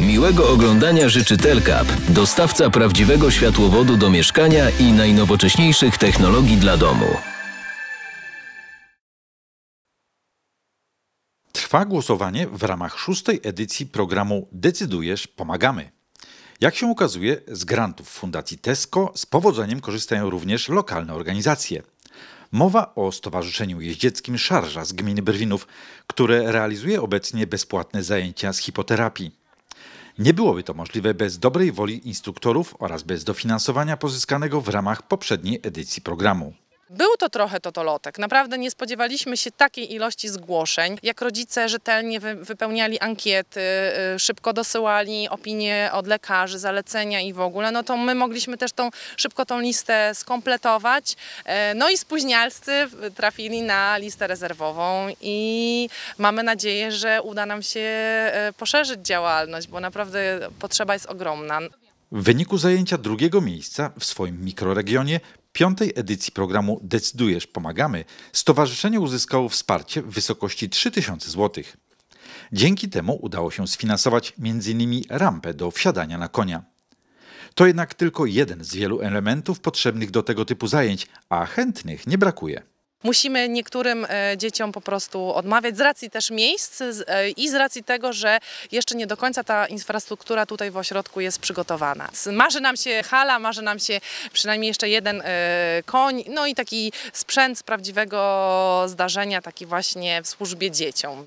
Miłego oglądania życzy Telcap, dostawca prawdziwego światłowodu do mieszkania i najnowocześniejszych technologii dla domu. Trwa głosowanie w ramach szóstej edycji programu Decydujesz, pomagamy. Jak się okazuje, z grantów Fundacji Tesco z powodzeniem korzystają również lokalne organizacje. Mowa o Stowarzyszeniu Jeździeckim Szarża z gminy Brwinów, które realizuje obecnie bezpłatne zajęcia z hipoterapii. Nie byłoby to możliwe bez dobrej woli instruktorów oraz bez dofinansowania pozyskanego w ramach poprzedniej edycji programu. Był to trochę totolotek. Naprawdę nie spodziewaliśmy się takiej ilości zgłoszeń. Jak rodzice rzetelnie wypełniali ankiety, y, szybko dosyłali opinie od lekarzy, zalecenia i w ogóle, no to my mogliśmy też tą, szybko tą listę skompletować. E, no i spóźnialscy trafili na listę rezerwową i mamy nadzieję, że uda nam się e, poszerzyć działalność, bo naprawdę potrzeba jest ogromna. W wyniku zajęcia drugiego miejsca w swoim mikroregionie piątej edycji programu Decydujesz, pomagamy, stowarzyszenie uzyskało wsparcie w wysokości 3000 zł. Dzięki temu udało się sfinansować m.in. rampę do wsiadania na konia. To jednak tylko jeden z wielu elementów potrzebnych do tego typu zajęć, a chętnych nie brakuje. Musimy niektórym e, dzieciom po prostu odmawiać z racji też miejsc e, i z racji tego, że jeszcze nie do końca ta infrastruktura tutaj w ośrodku jest przygotowana. Marzy nam się hala, marzy nam się przynajmniej jeszcze jeden e, koń, no i taki sprzęt z prawdziwego zdarzenia, taki właśnie w służbie dzieciom.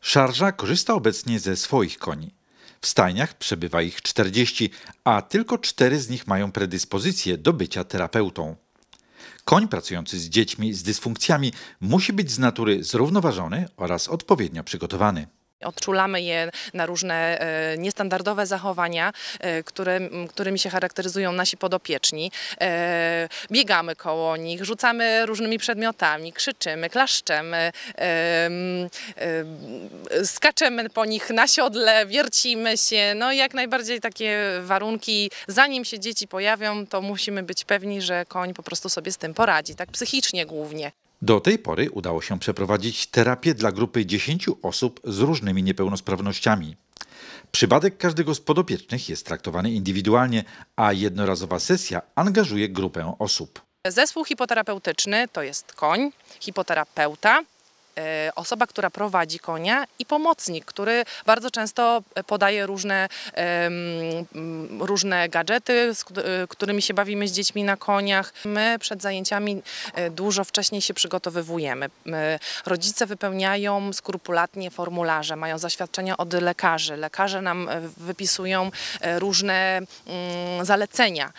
Szarża korzysta obecnie ze swoich koni. W stajniach przebywa ich 40, a tylko cztery z nich mają predyspozycję do bycia terapeutą. Koń pracujący z dziećmi z dysfunkcjami musi być z natury zrównoważony oraz odpowiednio przygotowany. Odczulamy je na różne e, niestandardowe zachowania, e, które, którymi się charakteryzują nasi podopieczni. E, biegamy koło nich, rzucamy różnymi przedmiotami, krzyczymy, klaszczemy, skaczemy po nich na siodle, wiercimy się. No i jak najbardziej takie warunki, zanim się dzieci pojawią, to musimy być pewni, że koń po prostu sobie z tym poradzi, tak psychicznie głównie. Do tej pory udało się przeprowadzić terapię dla grupy 10 osób z różnymi niepełnosprawnościami. Przypadek każdego z podopiecznych jest traktowany indywidualnie, a jednorazowa sesja angażuje grupę osób. Zespół hipoterapeutyczny to jest koń, hipoterapeuta, E, osoba, która prowadzi konia i pomocnik, który bardzo często e, podaje różne, różne gadżety, z e, którymi się bawimy z dziećmi na koniach. My przed zajęciami dużo wcześniej się przygotowywujemy. Rodzice wypełniają skrupulatnie formularze, mają zaświadczenia od lekarzy. Lekarze nam wypisują różne mm, zalecenia.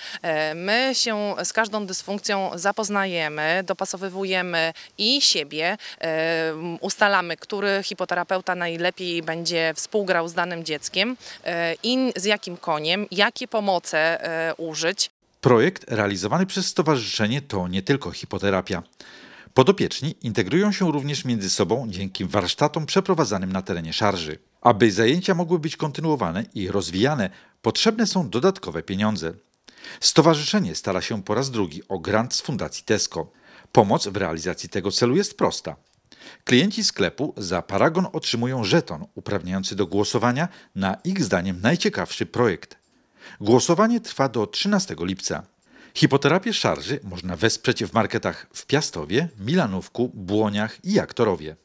My się z każdą dysfunkcją zapoznajemy, dopasowywujemy i siebie, ustalamy, który hipoterapeuta najlepiej będzie współgrał z danym dzieckiem e, i z jakim koniem, jakie pomoce e, użyć. Projekt realizowany przez stowarzyszenie to nie tylko hipoterapia. Podopieczni integrują się również między sobą dzięki warsztatom przeprowadzanym na terenie szarży. Aby zajęcia mogły być kontynuowane i rozwijane, potrzebne są dodatkowe pieniądze. Stowarzyszenie stara się po raz drugi o grant z Fundacji Tesco. Pomoc w realizacji tego celu jest prosta. Klienci sklepu za paragon otrzymują żeton uprawniający do głosowania na ich zdaniem najciekawszy projekt. Głosowanie trwa do 13 lipca. Hipoterapię szarży można wesprzeć w marketach w Piastowie, Milanówku, Błoniach i Jaktorowie.